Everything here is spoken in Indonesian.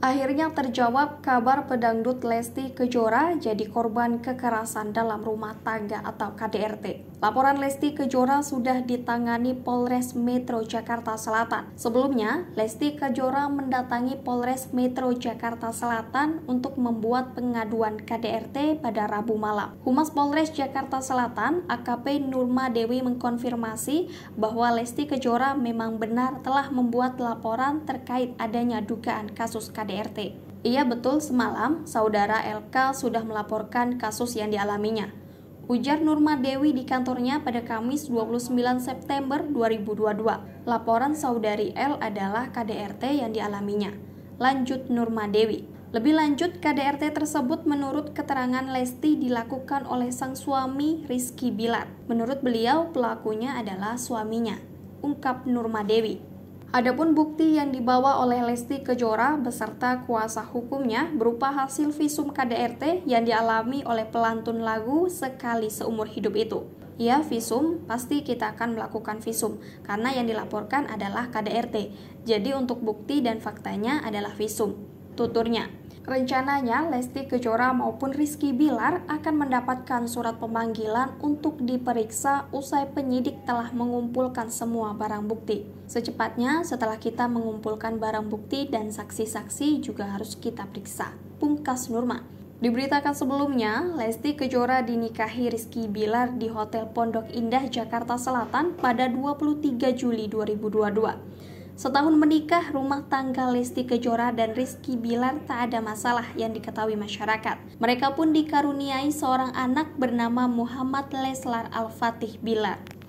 Akhirnya terjawab kabar pedangdut Lesti Kejora jadi korban kekerasan dalam rumah tangga atau KDRT. Laporan Lesti Kejora sudah ditangani Polres Metro Jakarta Selatan. Sebelumnya, Lesti Kejora mendatangi Polres Metro Jakarta Selatan untuk membuat pengaduan KDRT pada Rabu malam. Humas Polres Jakarta Selatan, AKP Nurma Dewi mengkonfirmasi bahwa Lesti Kejora memang benar telah membuat laporan terkait adanya dugaan kasus KDRT. KDRT. Iya betul semalam saudara LK sudah melaporkan kasus yang dialaminya. Ujar Nurma Dewi di kantornya pada Kamis 29 September 2022. Laporan saudari L adalah KDRT yang dialaminya. Lanjut Nurma Dewi. Lebih lanjut, KDRT tersebut menurut keterangan Lesti dilakukan oleh sang suami Rizky Bilar. Menurut beliau, pelakunya adalah suaminya. Ungkap Nurma Dewi. Adapun bukti yang dibawa oleh Lesti Kejora beserta kuasa hukumnya berupa hasil visum KDRT yang dialami oleh pelantun lagu sekali seumur hidup itu. Ya, visum pasti kita akan melakukan visum karena yang dilaporkan adalah KDRT. Jadi untuk bukti dan faktanya adalah visum. Tuturnya, Rencananya, Lesti Kejora maupun Rizky Bilar akan mendapatkan surat pemanggilan untuk diperiksa usai penyidik telah mengumpulkan semua barang bukti. Secepatnya, setelah kita mengumpulkan barang bukti dan saksi-saksi juga harus kita periksa. Pungkas Nurma. Diberitakan sebelumnya, Lesti Kejora dinikahi Rizky Bilar di Hotel Pondok Indah, Jakarta Selatan pada 23 Juli 2022. Setahun menikah, rumah tangga Lesti Kejora dan Rizky Bilar tak ada masalah yang diketahui masyarakat. Mereka pun dikaruniai seorang anak bernama Muhammad Leslar Al-Fatih Bilar.